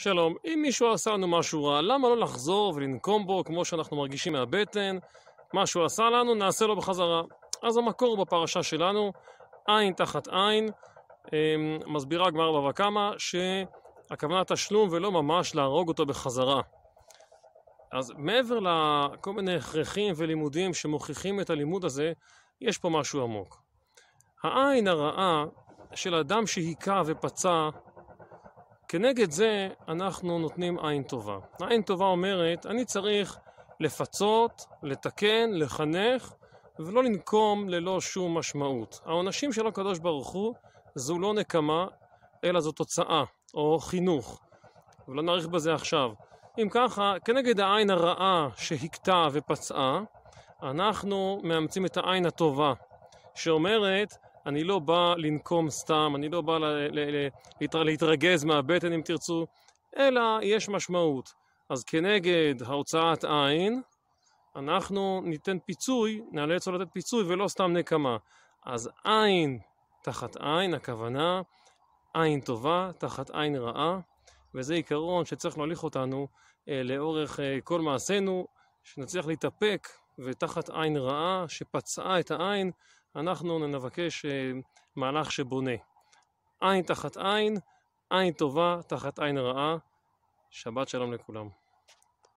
שלום, אם מישהו עשה לנו משהו רע, למה לא לחזור ולנקום בו כמו שאנחנו מרגישים מהבטן? מה שהוא עשה לנו, נעשה לו בחזרה. אז המקור בפרשה שלנו, עין תחת עין, אמ, מסבירה הגמרא בבא קמא, שהכוונה תשלום ולא ממש להרוג אותו בחזרה. אז מעבר לכל מיני הכרחים ולימודים שמוכיחים את הלימוד הזה, יש פה משהו עמוק. העין הרעה של אדם שהיכה ופצע כנגד זה אנחנו נותנים עין טובה. עין טובה אומרת, אני צריך לפצות, לתקן, לחנך, ולא לנקום ללא שום משמעות. העונשים של הקדוש ברוך הוא זו לא נקמה, אלא זו תוצאה, או חינוך. ולא נאריך בזה עכשיו. אם ככה, כנגד העין הרעה שהכתה ופצעה, אנחנו מאמצים את העין הטובה, שאומרת, אני לא בא לנקום סתם, אני לא בא ל- ל- ל- להתרגז מהבטן אם תרצו, אלא יש משמעות. אז כנגד ההוצאת עין, אנחנו ניתן פיצוי, נאלץ לו לא לתת פיצוי ולא סתם נקמה. אז עין תחת עין, הכוונה עין טובה תחת עין רעה, וזה עיקרון שצריך להוליך אותנו אה, לאורך אה, כל מעשינו, שנצליח להתאפק ותחת עין רעה שפצעה את העין אנחנו נבקש אה, מהלך שבונה. עין תחת עין, עין טובה תחת עין רעה. שבת שלום לכולם.